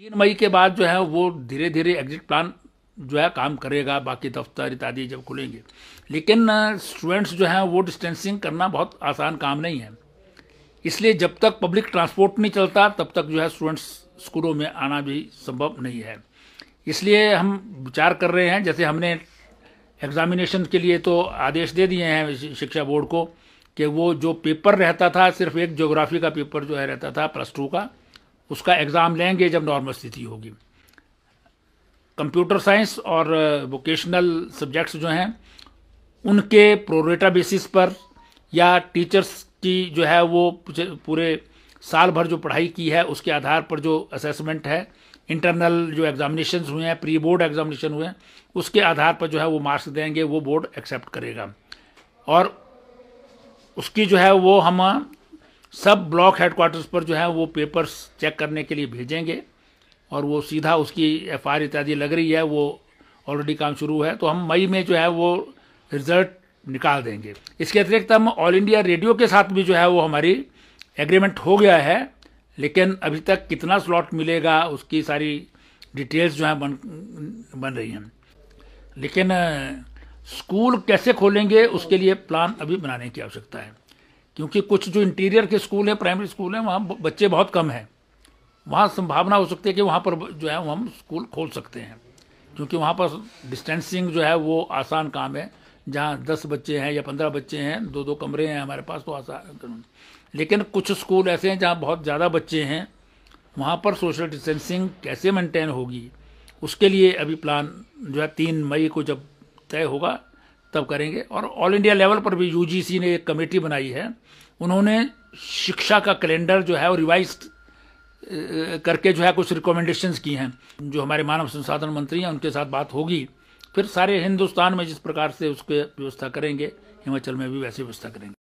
तीन मई के बाद जो है वो धीरे धीरे एग्जिट प्लान जो है काम करेगा बाकी दफ्तर इत्यादि जब खुलेंगे लेकिन स्टूडेंट्स जो हैं वो डिस्टेंसिंग करना बहुत आसान काम नहीं है इसलिए जब तक पब्लिक ट्रांसपोर्ट नहीं चलता तब तक जो है स्टूडेंट्स स्कूलों में आना भी संभव नहीं है इसलिए हम विचार कर रहे हैं जैसे हमने एग्जामिनेशन के लिए तो आदेश दे दिए हैं शिक्षा बोर्ड को कि वो जो पेपर रहता था सिर्फ एक ज्योग्राफी का पेपर जो है रहता था प्लस टू का उसका एग्ज़ाम लेंगे जब नॉर्मल स्थिति होगी कंप्यूटर साइंस और वोकेशनल सब्जेक्ट्स जो हैं उनके प्रोरेटा बेसिस पर या टीचर्स की जो है वो पूरे साल भर जो पढ़ाई की है उसके आधार पर जो असेसमेंट है इंटरनल जो एग्जामिनेशन हुए हैं प्री बोर्ड एग्जामिनेशन हुए हैं उसके आधार पर जो है वो मार्क्स देंगे वो बोर्ड एक्सेप्ट करेगा और उसकी जो है वो हम सब ब्लॉक हेडक्वार्टर्स पर जो है वो पेपर्स चेक करने के लिए भेजेंगे और वो सीधा उसकी एफ इत्यादि लग रही है वो ऑलरेडी काम शुरू है तो हम मई में जो है वो रिजल्ट निकाल देंगे इसके अतिरिक्त हम ऑल इंडिया रेडियो के साथ भी जो है वो हमारी एग्रीमेंट हो गया है लेकिन अभी तक कितना स्लॉट मिलेगा उसकी सारी डिटेल्स जो हैं बन बन रही हैं लेकिन स्कूल कैसे खोलेंगे उसके लिए प्लान अभी बनाने की आवश्यकता है क्योंकि कुछ जो इंटीरियर के स्कूल हैं प्राइमरी स्कूल हैं वहाँ बच्चे बहुत कम हैं वहाँ संभावना हो सकती है कि वहाँ पर जो है हम स्कूल खोल सकते हैं क्योंकि वहाँ पर डिस्टेंसिंग जो है वो आसान काम है जहाँ दस बच्चे हैं या पंद्रह बच्चे हैं दो दो कमरे हैं हमारे पास तो आसान लेकिन कुछ स्कूल ऐसे हैं जहाँ बहुत ज़्यादा बच्चे हैं वहाँ पर सोशल डिस्टेंसिंग कैसे मेंटेन होगी उसके लिए अभी प्लान जो है तीन मई को जब तय होगा तब करेंगे और ऑल इंडिया लेवल पर भी यूजीसी ने एक कमेटी बनाई है उन्होंने शिक्षा का कैलेंडर जो है वो रिवाइज करके जो है कुछ रिकमेंडेशन की हैं जो हमारे मानव संसाधन मंत्री हैं उनके साथ बात होगी फिर सारे हिंदुस्तान में जिस प्रकार से उसके व्यवस्था करेंगे हिमाचल में भी वैसी व्यवस्था करेंगे